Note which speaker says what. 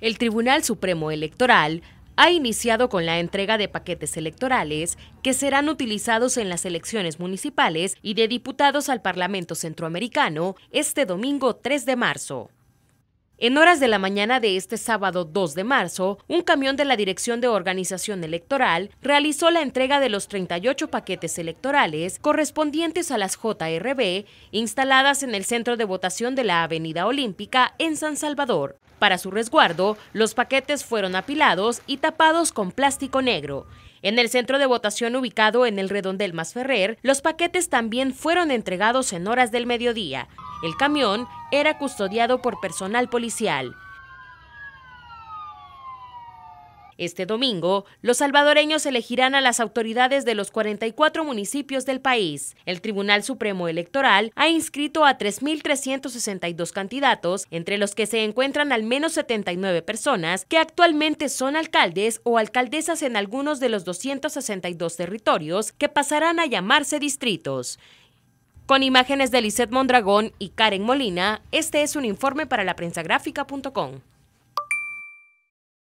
Speaker 1: El Tribunal Supremo Electoral ha iniciado con la entrega de paquetes electorales que serán utilizados en las elecciones municipales y de diputados al Parlamento Centroamericano este domingo 3 de marzo. En horas de la mañana de este sábado 2 de marzo, un camión de la Dirección de Organización Electoral realizó la entrega de los 38 paquetes electorales correspondientes a las JRB instaladas en el centro de votación de la Avenida Olímpica en San Salvador. Para su resguardo, los paquetes fueron apilados y tapados con plástico negro. En el centro de votación ubicado en el Redondel Masferrer, los paquetes también fueron entregados en horas del mediodía. El camión era custodiado por personal policial. Este domingo, los salvadoreños elegirán a las autoridades de los 44 municipios del país. El Tribunal Supremo Electoral ha inscrito a 3.362 candidatos, entre los que se encuentran al menos 79 personas que actualmente son alcaldes o alcaldesas en algunos de los 262 territorios que pasarán a llamarse distritos. Con imágenes de Lisette Mondragón y Karen Molina, este es un informe para la